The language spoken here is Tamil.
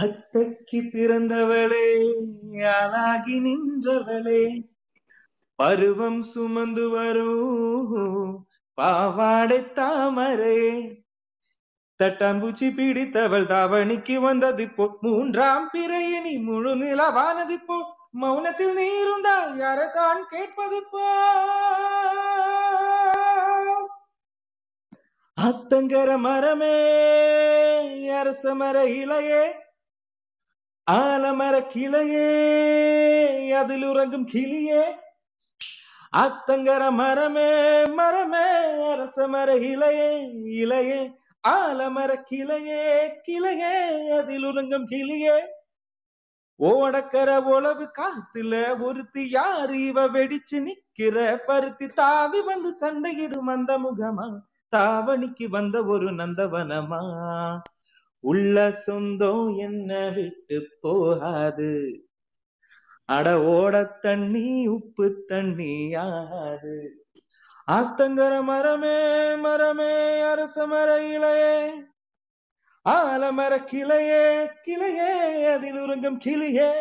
அத்தைக்கு பிறந்தவளே அழகி நின்றவளே பருவம் சுமந்து வரும் பாவாடை தாமரே தட்டாம்பூச்சி பிடித்தவள் தாவணிக்கு வந்தது போ மூன்றாம் பிறையினி முழு நிலவானது போ மௌனத்தில் நீருந்தால் யாரை தான் கேட்பது போ அத்தங்கர மரமே அரச மர இளையே ஆலமர கிளையே அதில் உறங்கும் கிளியே அத்தங்கர மரமே மரமே அரச மர இளையே இளையே ஆலமர கிளையே கிளையே அதில் உறங்கும் கிளியே ஓடக்கர உளவு காத்துல ஒருத்தி யாரு இவ வெடிச்சு நிக்கிற பருத்தி தாவி வந்து சண்டையிடும் அந்த முகமா தாவணிக்கு வந்த ஒரு நந்தவனமா உள்ள சொந்தம் என்ன விட்டு போகாது அட ஓட தண்ணி உப்பு தண்ணி ஆகாது ஆத்தங்கர மரமே மரமே அரச மர இளையே ஆலமர கிளையே கிளையே அதில் உறங்கும் கிளியே